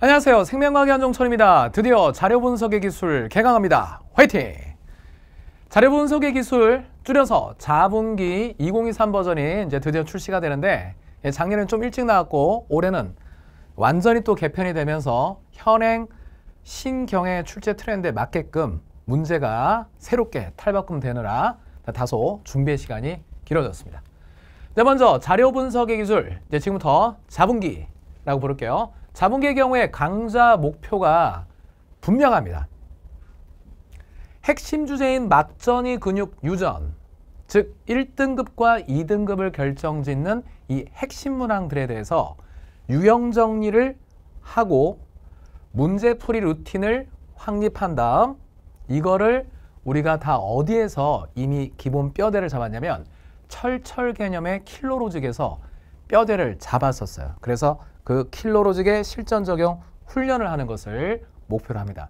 안녕하세요. 생명과학 의 한종철입니다. 드디어 자료 분석의 기술 개강합니다. 화이팅! 자료 분석의 기술 줄여서 자분기 2023 버전이 이제 드디어 출시가 되는데 예, 작년엔 좀 일찍 나왔고 올해는 완전히 또 개편이 되면서 현행 신경의 출제 트렌드에 맞게끔 문제가 새롭게 탈바꿈 되느라 다소 준비의 시간이 길어졌습니다. 네, 먼저 자료 분석의 기술 이제 지금부터 자분기라고 부를게요. 자본계의 경우에 강좌 목표가 분명합니다. 핵심 주제인 막전이 근육 유전, 즉 1등급과 2등급을 결정짓는 이 핵심 문항들에 대해서 유형 정리를 하고 문제풀이 루틴을 확립한 다음 이거를 우리가 다 어디에서 이미 기본 뼈대를 잡았냐면 철철 개념의 킬로로직에서 뼈대를 잡았었어요. 그래서 그 킬러로직의 실전 적용 훈련을 하는 것을 목표로 합니다.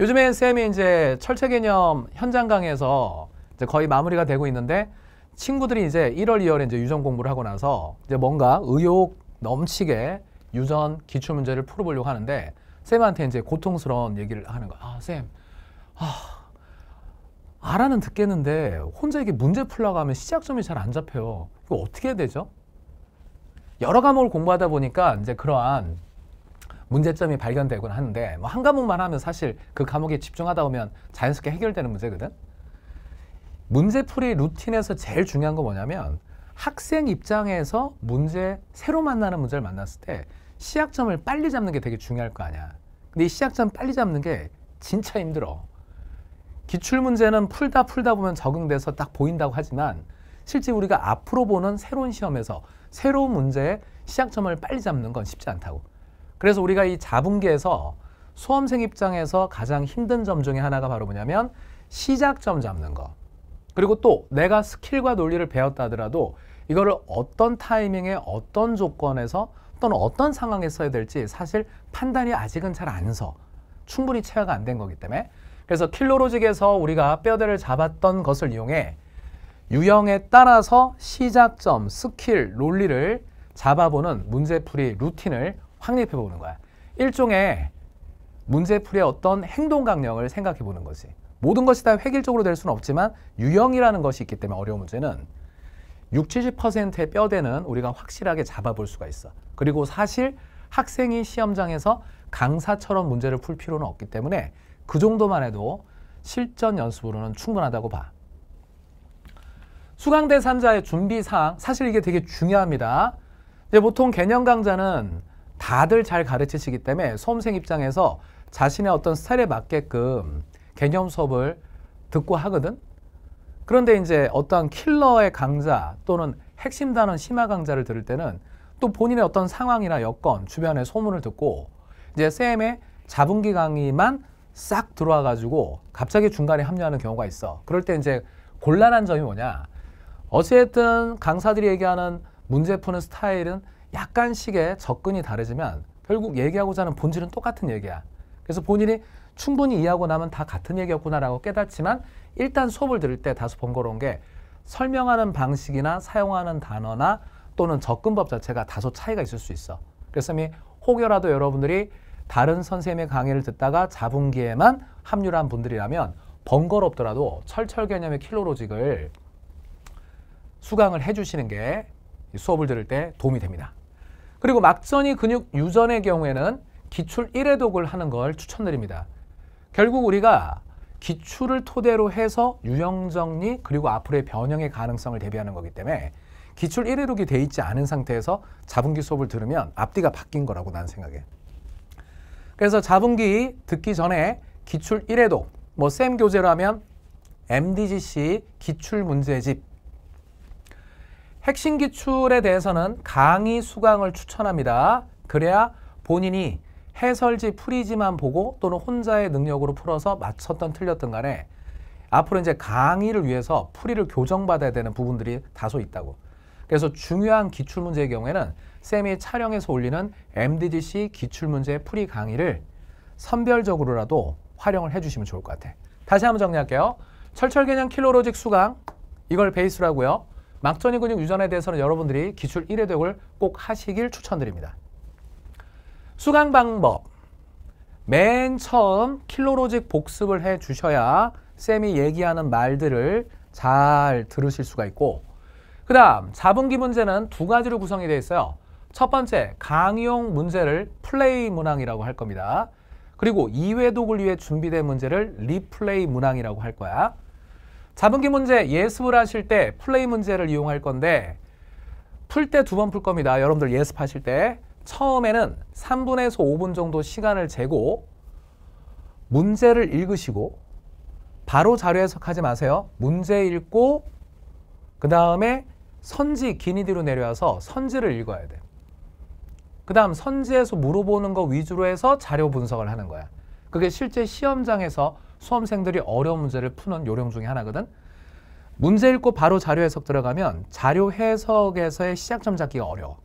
요즘에 쌤이 이제 철책 개념 현장 강에서 의 거의 마무리가 되고 있는데 친구들이 이제 1월, 2월에 이제 유전 공부를 하고 나서 이제 뭔가 의욕 넘치게 유전 기출 문제를 풀어보려고 하는데 쌤한테 이제 고통스러운 얘기를 하는 거야. 아, 쌤, 아, 알아는 듣겠는데 혼자 이게 문제 풀려고 하면 시작점이 잘 안 잡혀요. 이거 어떻게 해야 되죠? 여러 과목을 공부하다 보니까 이제 그러한 문제점이 발견되곤 하는데 뭐 한 과목만 하면 사실 그 과목에 집중하다 보면 자연스럽게 해결되는 문제거든. 문제풀이 루틴에서 제일 중요한 건 뭐냐면 학생 입장에서 문제 새로 만나는 문제를 만났을 때 시약점을 빨리 잡는 게 되게 중요할 거 아니야. 근데 이 시약점 빨리 잡는 게 진짜 힘들어. 기출 문제는 풀다 풀다 보면 적응돼서 딱 보인다고 하지만 실제 우리가 앞으로 보는 새로운 시험에서 새로운 문제의 시작점을 빨리 잡는 건 쉽지 않다고. 그래서 우리가 이 자분기에서 수험생 입장에서 가장 힘든 점 중에 하나가 바로 뭐냐면 시작점 잡는 거. 그리고 또 내가 스킬과 논리를 배웠다 하더라도 이거를 어떤 타이밍에 어떤 조건에서 또는 어떤 상황에 써야 될지 사실 판단이 아직은 잘 안 서. 충분히 체화가 안 된 거기 때문에 그래서 킬로로직에서 우리가 뼈대를 잡았던 것을 이용해 유형에 따라서 시작점, 스킬, 롤리를 잡아보는 문제풀이 루틴을 확립해 보는 거야. 일종의 문제풀이의 어떤 행동 강령을 생각해 보는 거지. 모든 것이 다 획일적으로 될 수는 없지만 유형이라는 것이 있기 때문에 어려운 문제는 60, 70%의 뼈대는 우리가 확실하게 잡아볼 수가 있어. 그리고 사실 학생이 시험장에서 강사처럼 문제를 풀 필요는 없기 때문에 그 정도만 해도 실전 연습으로는 충분하다고 봐. 수강대상자의 준비사항 사실 이게 되게 중요합니다. 이제 보통 개념 강좌는 다들 잘 가르치시기 때문에 수험생 입장에서 자신의 어떤 스타일에 맞게끔 개념 수업을 듣고 하거든. 그런데 이제 어떤 킬러의 강좌 또는 핵심 단원 심화 강좌를 들을 때는 또 본인의 어떤 상황이나 여건, 주변의 소문을 듣고 이제 쌤의 자분기 강의만 싹 들어와 가지고 갑자기 중간에 합류하는 경우가 있어. 그럴 때 이제 곤란한 점이 뭐냐? 어쨌든 강사들이 얘기하는 문제 푸는 스타일은 약간씩의 접근이 다르지만 결국 얘기하고자 하는 본질은 똑같은 얘기야. 그래서 본인이 충분히 이해하고 나면 다 같은 얘기였구나라고 깨닫지만 일단 수업을 들을 때 다소 번거로운 게 설명하는 방식이나 사용하는 단어나 또는 접근법 자체가 다소 차이가 있을 수 있어. 그래서 이 혹여라도 여러분들이 다른 선생님의 강의를 듣다가 잡은 기에만 합류를 한 분들이라면 번거롭더라도 철철 개념의 킬로로직을 수강을 해주시는 게 수업을 들을 때 도움이 됩니다. 그리고 막전이 근육 유전의 경우에는 기출 1회독을 하는 걸 추천드립니다. 결국 우리가 기출을 토대로 해서 유형 정리 그리고 앞으로의 변형의 가능성을 대비하는 거기 때문에 기출 1회독이 돼 있지 않은 상태에서 자분기 수업을 들으면 앞뒤가 바뀐 거라고 난 생각해. 그래서 자분기 듣기 전에 기출 1회독, 뭐 쌤 교재라면 MDGC 기출 문제집 핵심 기출에 대해서는 강의 수강을 추천합니다. 그래야 본인이 해설지 풀이지만 보고 또는 혼자의 능력으로 풀어서 맞췄던 틀렸던 간에 앞으로 이제 강의를 위해서 풀이를 교정받아야 되는 부분들이 다소 있다고. 그래서 중요한 기출문제의 경우에는 쌤이 촬영해서 올리는 MDGC 기출문제 풀이 강의를 선별적으로라도 활용을 해주시면 좋을 것 같아. 다시 한번 정리할게요. 철철개념 킬로로직 수강 이걸 베이스라고요. 막전이 근육 유전에 대해서는 여러분들이 기출 1회 교육을 꼭 하시길 추천드립니다. 수강 방법. 맨 처음 킬로로직 복습을 해 주셔야 쌤이 얘기하는 말들을 잘 들으실 수가 있고 그 다음 자분기 문제는 두 가지로 구성이 되어 있어요. 첫 번째 강용 문제를 플레이 문항이라고 할 겁니다. 그리고 2회 독을 위해 준비된 문제를 리플레이 문항이라고 할 거야. 자분기 문제 예습을 하실 때 플레이 문제를 이용할 건데 풀 때 두 번 풀 겁니다. 여러분들 예습하실 때 처음에는 3분에서 5분 정도 시간을 재고 문제를 읽으시고 바로 자료 해석하지 마세요. 문제 읽고 그 다음에 선지 기니디로 내려와서 선지를 읽어야 돼. 그 다음 선지에서 물어보는 거 위주로 해서 자료 분석을 하는 거야. 그게 실제 시험장에서 수험생들이 어려운 문제를 푸는 요령 중의 하나거든. 문제 읽고 바로 자료 해석 들어가면 자료 해석에서의 시작점 잡기가 어려워.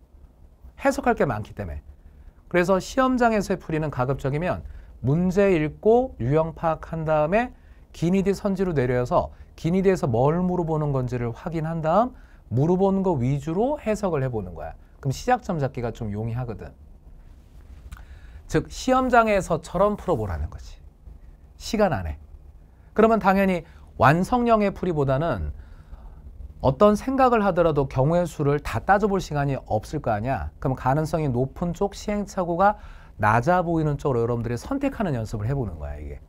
해석할 게 많기 때문에. 그래서 시험장에서의 풀이는 가급적이면 문제 읽고 유형 파악한 다음에 기니디 선지로 내려서 기니디에서 뭘 물어보는 건지를 확인한 다음 물어보는 거 위주로 해석을 해보는 거야. 그럼 시작점 잡기가 좀 용이하거든. 즉 시험장에서처럼 풀어보라는 거지. 시간 안에. 그러면 당연히 완성형의 풀이보다는 어떤 생각을 하더라도 경우의 수를 다 따져볼 시간이 없을 거 아니야. 그럼 가능성이 높은 쪽 시행착오가 낮아 보이는 쪽으로 여러분들이 선택하는 연습을 해보는 거야 이게.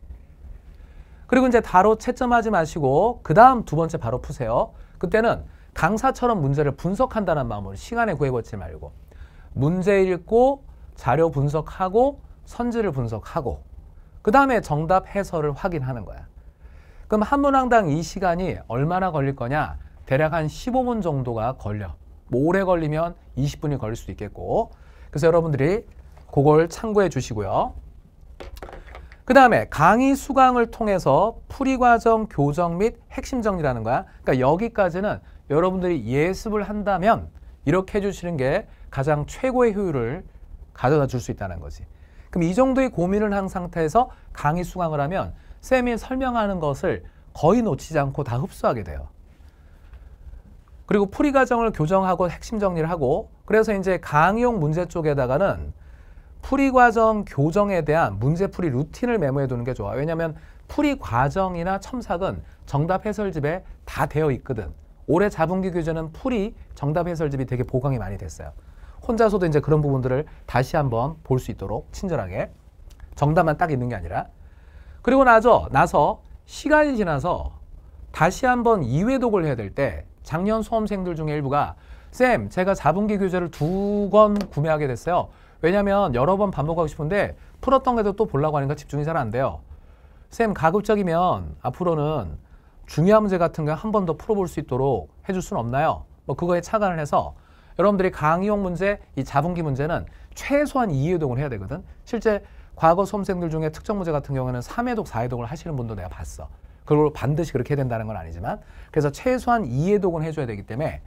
그리고 이제 바로 채점하지 마시고 그 다음 두 번째 바로 푸세요. 그때는 강사처럼 문제를 분석한다는 마음으로 시간에 구애받지 말고 문제 읽고 자료 분석하고 선지를 분석하고 그 다음에 정답 해설을 확인하는 거야. 그럼 한 문항당 이 시간이 얼마나 걸릴 거냐? 대략 한 15분 정도가 걸려. 뭐 오래 걸리면 20분이 걸릴 수도 있겠고. 그래서 여러분들이 그걸 참고해 주시고요. 그 다음에 강의 수강을 통해서 풀이과정 교정 및 핵심 정리라는 거야. 그러니까 여기까지는 여러분들이 예습을 한다면 이렇게 해주시는 게 가장 최고의 효율을 가져다 줄 수 있다는 거지. 그럼 이 정도의 고민을 한 상태에서 강의 수강을 하면 쌤이 설명하는 것을 거의 놓치지 않고 다 흡수하게 돼요. 그리고 풀이 과정을 교정하고 핵심 정리를 하고 그래서 이제 강의용 문제 쪽에다가는 풀이 과정 교정에 대한 문제풀이 루틴을 메모해 두는 게 좋아. 왜냐하면 풀이 과정이나 첨삭은 정답 해설집에 다 되어 있거든. 올해 자분기 교재는 풀이 정답 해설집이 되게 보강이 많이 됐어요. 혼자서도 이제 그런 부분들을 다시 한번 볼 수 있도록 친절하게 정답만 딱 있는 게 아니라 그리고 나서 나서 시간이 지나서 다시 한번 이회독을 해야 될 때 작년 수험생들 중에 일부가 쌤 제가 4분기 교재를 두 권 구매하게 됐어요. 왜냐하면 여러 번 반복하고 싶은데 풀었던 게도 또 보려고 하니까 집중이 잘 안 돼요. 쌤 가급적이면 앞으로는 중요한 문제 같은 거 한 번 더 풀어볼 수 있도록 해줄 수는 없나요? 뭐 그거에 착안을 해서 여러분들이 강의용 문제, 이 자본기 문제는 최소한 2회독을 해야 되거든. 실제 과거 수험생들 중에 특정 문제 같은 경우에는 3회독, 4회독을 하시는 분도 내가 봤어. 그걸 반드시 그렇게 해야 된다는 건 아니지만 그래서 최소한 2회독은 해줘야 되기 때문에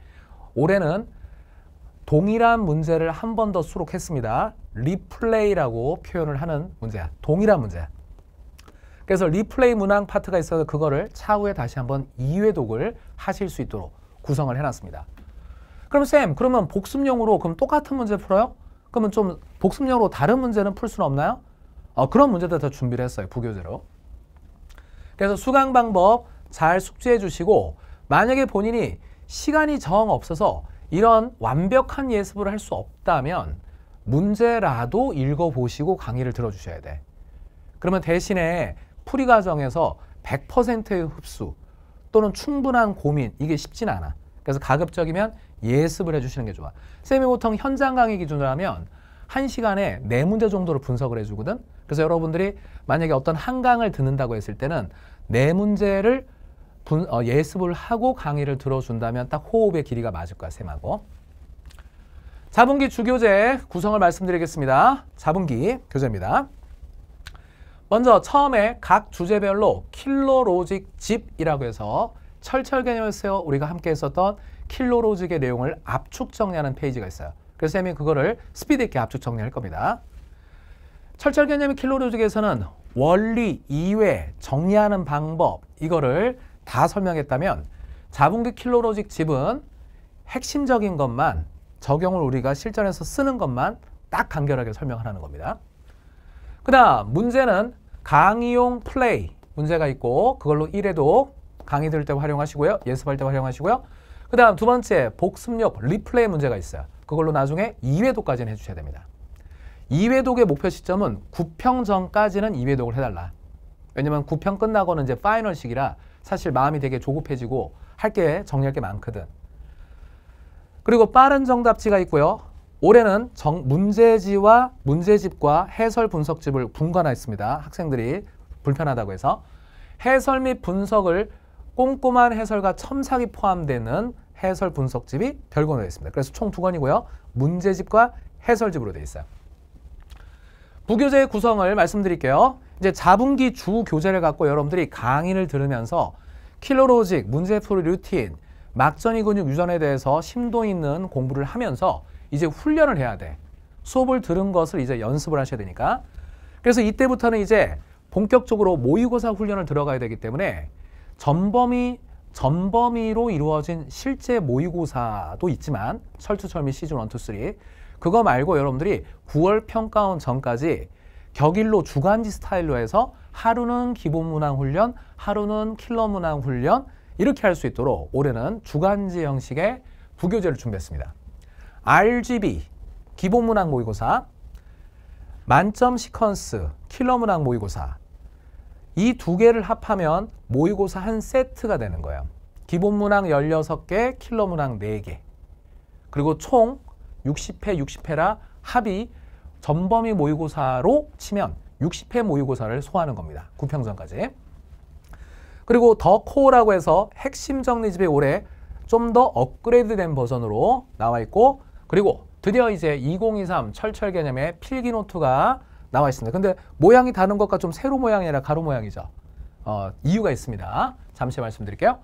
올해는 동일한 문제를 한 번 더 수록했습니다. 리플레이라고 표현을 하는 문제야. 동일한 문제 그래서 리플레이 문항 파트가 있어서 그거를 차후에 다시 한번 2회독을 하실 수 있도록 구성을 해놨습니다. 그럼 쌤, 그러면 복습용으로 그럼 똑같은 문제 풀어요? 그러면 좀 복습용으로 다른 문제는 풀 수는 없나요? 어, 그런 문제들 다 준비를 했어요. 부교재로. 그래서 수강 방법 잘 숙지해 주시고 만약에 본인이 시간이 정 없어서 이런 완벽한 예습을 할 수 없다면 문제라도 읽어보시고 강의를 들어주셔야 돼. 그러면 대신에 풀이 과정에서 100%의 흡수 또는 충분한 고민 이게 쉽진 않아. 그래서 가급적이면 예습을 해주시는 게 좋아. 쌤이 보통 현장 강의 기준으로 하면 1시간에네 문제 정도로 분석을 해주거든. 그래서 여러분들이 만약에 어떤 한강을 듣는다고 했을 때는 네 문제를 분, 어, 예습을 하고 강의를 들어준다면 딱 호흡의 길이가 맞을 거야, 쌤하고. 4분기 주교재 구성을 말씀드리겠습니다. 4분기 교재입니다. 먼저 처음에 각 주제별로 킬러로직 집이라고 해서 철철 개념을 세워 우리가 함께 했었던 킬로로직의 내용을 압축 정리하는 페이지가 있어요. 그래서 쌤이 그거를 스피드 있게 압축 정리할 겁니다. 철철 개념의 킬로로직에서는 원리, 이외, 정리하는 방법 이거를 다 설명했다면 자분기 킬로로직 집은 핵심적인 것만 적용을 우리가 실전에서 쓰는 것만 딱 간결하게 설명하라는 겁니다. 그 다음 문제는 강의용 플레이 문제가 있고 그걸로 1회도 강의 들을 때 활용하시고요. 예습할 때 활용하시고요. 그 다음 두 번째 복습력 리플레이 문제가 있어요. 그걸로 나중에 2회독까지는 해주셔야 됩니다. 2회독의 목표 시점은 9평 전까지는 2회독을 해달라. 왜냐면 9평 끝나고는 이제 파이널식이라 사실 마음이 되게 조급해지고 할 게 정리할 게 많거든. 그리고 빠른 정답지가 있고요. 올해는 정, 문제지와 문제집과 해설 분석집을 분간화했습니다. 학생들이 불편하다고 해서 해설 및 분석을 꼼꼼한 해설과 첨삭이 포함되는 해설 분석집이 별건으로 되어 있습니다. 그래서 총 두 권이고요. 문제집과 해설집으로 되어 있어요. 부교재의 구성을 말씀드릴게요. 이제 자분기주 교재를 갖고 여러분들이 강의를 들으면서 킬로로직 문제풀 루틴, 막전이 근육 유전에 대해서 심도 있는 공부를 하면서 이제 훈련을 해야 돼. 수업을 들은 것을 이제 연습을 하셔야 되니까. 그래서 이때부터는 이제 본격적으로 모의고사 훈련을 들어가야 되기 때문에 전범위 전범위로 이루어진 실제 모의고사도 있지만 철두철미 시즌 1, 2, 3 그거 말고 여러분들이 9월 평가원 전까지 격일로 주간지 스타일로 해서 하루는 기본 문항 훈련, 하루는 킬러 문항 훈련 이렇게 할 수 있도록 올해는 주간지 형식의 부교재를 준비했습니다. RGB, 기본 문항 모의고사, 만점 시퀀스, 킬러 문항 모의고사 이두 개를 합하면 모의고사 한 세트가 되는 거예요. 기본 문항 16개, 킬러 문항 4개. 그리고 총 60회, 60회라 합이 전범위 모의고사로 치면 60회 모의고사를 소화하는 겁니다. 9평전까지 그리고 더 코어라고 해서 핵심 정리집이 올해 좀 더 업그레이드된 버전으로 나와 있고 그리고 드디어 이제 2023 철철 개념의 필기 노트가 나와 있습니다. 근데 모양이 다른 것과 좀 세로 모양이 아니라 가로 모양이죠. 어, 이유가 있습니다. 잠시 말씀드릴게요.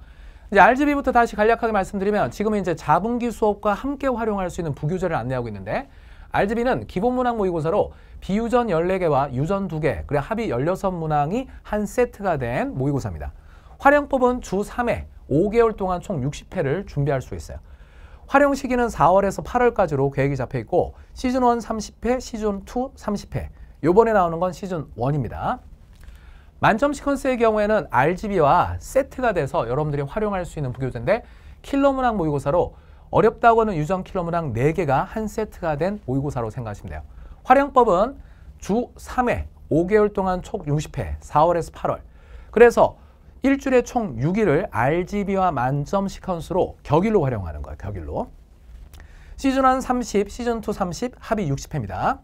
이제 RGB부터 다시 간략하게 말씀드리면 지금은 이제 자분기 수업과 함께 활용할 수 있는 부교재를 안내하고 있는데 RGB는 기본 문항 모의고사로 비유전 14개와 유전 2개, 그리고 합이 16문항이 한 세트가 된 모의고사입니다. 활용법은 주 3회, 5개월 동안 총 60회를 준비할 수 있어요. 활용 시기는 4월에서 8월까지로 계획이 잡혀 있고 시즌 1 30회, 시즌 2 30회, 요번에 나오는 건 시즌 1입니다. 만점 시퀀스의 경우에는 RGB와 세트가 돼서 여러분들이 활용할 수 있는 부교재인데 킬러 문항 모의고사로 어렵다고 하는 유전 킬러 문항 4개가 한 세트가 된 모의고사로 생각하시면 돼요. 활용법은 주 3회, 5개월 동안 총 60회, 4월에서 8월. 그래서 일주일에 총 6일을 RGB와 만점 시퀀스로 격일로 활용하는 거예요. 격일로. 시즌 1 30, 시즌 2 30, 합이 60회입니다.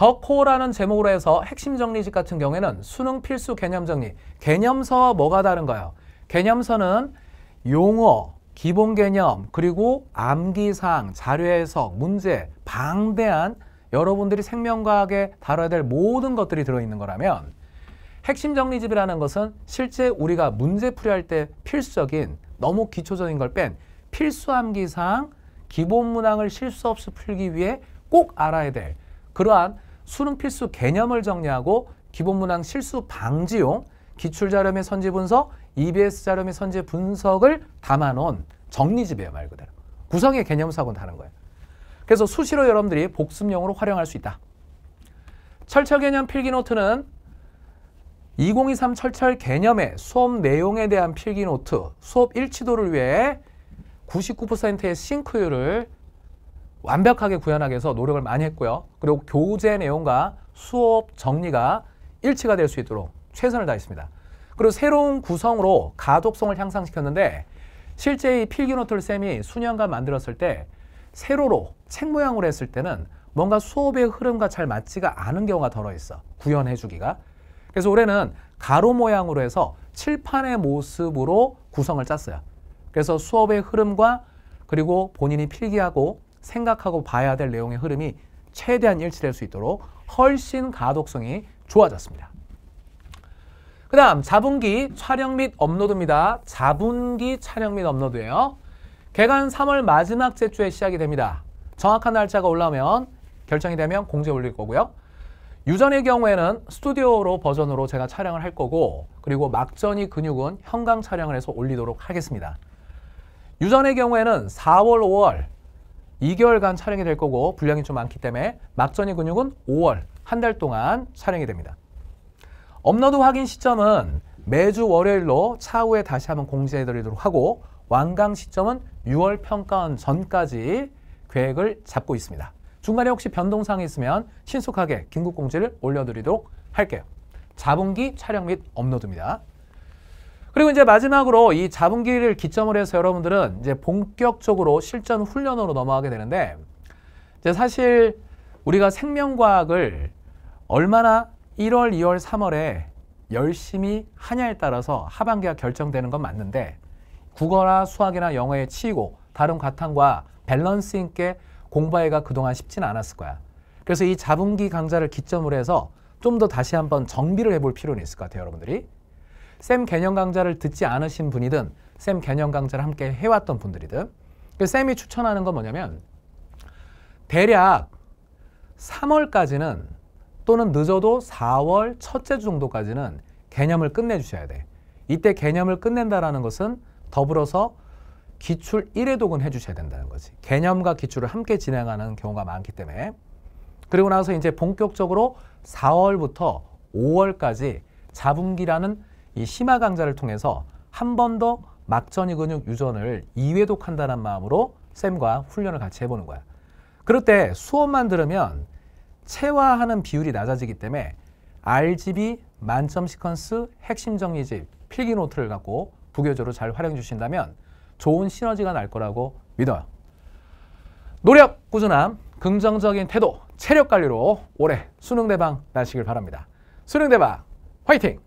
더 코어라는 제목으로 해서 핵심 정리집 같은 경우에는 수능 필수 개념 정리, 개념서와 뭐가 다른가요? 개념서는 용어, 기본 개념, 그리고 암기사항, 자료 해석, 문제, 방대한 여러분들이 생명과학에 다뤄야 될 모든 것들이 들어있는 거라면 핵심 정리집이라는 것은 실제 우리가 문제풀이 할때 필수적인 너무 기초적인 걸 뺀 필수 암기사항, 기본 문항을 실수 없이 풀기 위해 꼭 알아야 될 그러한 수능 필수 개념을 정리하고 기본문항 실수 방지용 기출자료및 선지분석, EBS 자료및 선지 e 분석을 담아놓은 정리집이에요 말 그대로. 구성의 개념사고는 다른 거예요. 그래서 수시로 여러분들이 복습용으로 활용할 수 있다. 철철 개념 필기 노트는 2023 철철 개념의 수업 내용에 대한 필기 노트, 수업 일치도를 위해 99%의 싱크율을 완벽하게 구현하기 위해서 노력을 많이 했고요. 그리고 교재 내용과 수업 정리가 일치가 될 수 있도록 최선을 다했습니다. 그리고 새로운 구성으로 가독성을 향상시켰는데 실제 이 필기노트를 쌤이 수년간 만들었을 때 세로로 책 모양으로 했을 때는 뭔가 수업의 흐름과 잘 맞지가 않은 경우가 더러 있어. 구현해주기가. 그래서 올해는 가로 모양으로 해서 칠판의 모습으로 구성을 짰어요. 그래서 수업의 흐름과 그리고 본인이 필기하고 생각하고 봐야 될 내용의 흐름이 최대한 일치될 수 있도록 훨씬 가독성이 좋아졌습니다. 그 다음 자분기 촬영 및 업로드입니다. 자분기 촬영 및 업로드예요. 개간 3월 마지막 제주에 시작이 됩니다. 정확한 날짜가 올라오면 결정이 되면 공지에 올릴 거고요. 유전의 경우에는 스튜디오로 버전으로 제가 촬영을 할 거고 그리고 막전이 근육은 형광 촬영을 해서 올리도록 하겠습니다. 유전의 경우에는 4월, 5월 2개월간 촬영이 될 거고 분량이 좀 많기 때문에 막전이 근육은 5월 한 달 동안 촬영이 됩니다. 업로드 확인 시점은 매주 월요일로 차후에 다시 한번 공지해 드리도록 하고 완강 시점은 6월 평가원 전까지 계획을 잡고 있습니다. 중간에 혹시 변동사항이 있으면 신속하게 긴급 공지를 올려드리도록 할게요. 자본기 촬영 및 업로드입니다. 그리고 이제 마지막으로 이 자분기를 기점으로 해서 여러분들은 이제 본격적으로 실전 훈련으로 넘어가게 되는데 이제 사실 우리가 생명과학을 얼마나 1월, 2월, 3월에 열심히 하냐에 따라서 하반기가 결정되는 건 맞는데 국어나 수학이나 영어에 치이고 다른 과탐과 밸런스 있게 공부하기가 그동안 쉽진 않았을 거야. 그래서 이 자분기 강좌를 기점으로 해서 좀 더 다시 한번 정비를 해볼 필요는 있을 것 같아요, 여러분들이. 쌤 개념 강좌를 듣지 않으신 분이든 쌤 개념 강좌를 함께 해왔던 분들이든 쌤이 그 추천하는 건 뭐냐면 대략 3월까지는 또는 늦어도 4월 첫째 주 정도까지는 개념을 끝내주셔야 돼. 이때 개념을 끝낸다라는 것은 더불어서 기출 1회독은 해주셔야 된다는 거지. 개념과 기출을 함께 진행하는 경우가 많기 때문에. 그리고 나서 이제 본격적으로 4월부터 5월까지 자분기라는 이 심화 강좌를 통해서 한 번 더 막전이 근육 유전을 이외독한다는 마음으로 쌤과 훈련을 같이 해보는 거야. 그럴 때 수업만 들으면 체화하는 비율이 낮아지기 때문에 RGB, 만점 시퀀스, 핵심 정리집, 필기 노트를 갖고 부교조로 잘 활용해 주신다면 좋은 시너지가 날 거라고 믿어요. 노력, 꾸준함, 긍정적인 태도, 체력 관리로 올해 수능 대박 나시길 바랍니다. 수능 대박 화이팅!